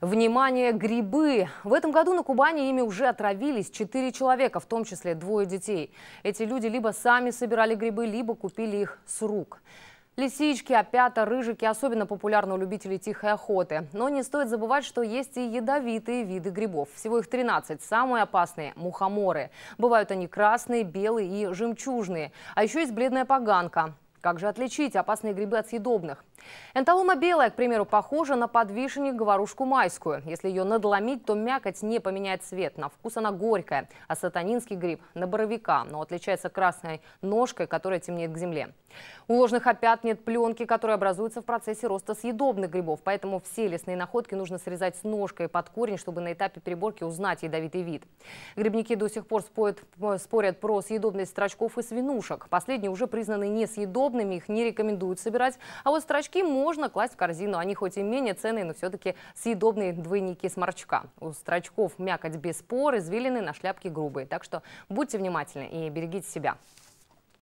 Внимание, грибы! В этом году на Кубани ими уже отравились 4 человека, в том числе двое детей. Эти люди либо сами собирали грибы, либо купили их с рук. Лисички, опята, рыжики особенно популярны у любителей тихой охоты. Но не стоит забывать, что есть и ядовитые виды грибов. Всего их 13. Самые опасные – мухоморы. Бывают они красные, белые и жемчужные. А еще есть бледная поганка – как же отличить опасные грибы от съедобных? Энтолома белая, к примеру, похожа на подвишенник говорушку майскую. Если ее надломить, то мякоть не поменяет цвет. На вкус она горькая, а сатанинский гриб – на боровика, но отличается красной ножкой, которая темнеет к земле. У ложных опят нет пленки, которая образуется в процессе роста съедобных грибов, поэтому все лесные находки нужно срезать с ножкой под корень, чтобы на этапе переборки узнать ядовитый вид. Грибники до сих пор спорят, спорят про съедобность строчков и свинушек. Последние уже признаны несъедобными, крупными их не рекомендуют собирать. А вот строчки можно класть в корзину. Они хоть и менее ценные, но все-таки съедобные двойники сморчка. У строчков мякоть без пор, извилины на шляпке грубые. Так что будьте внимательны и берегите себя.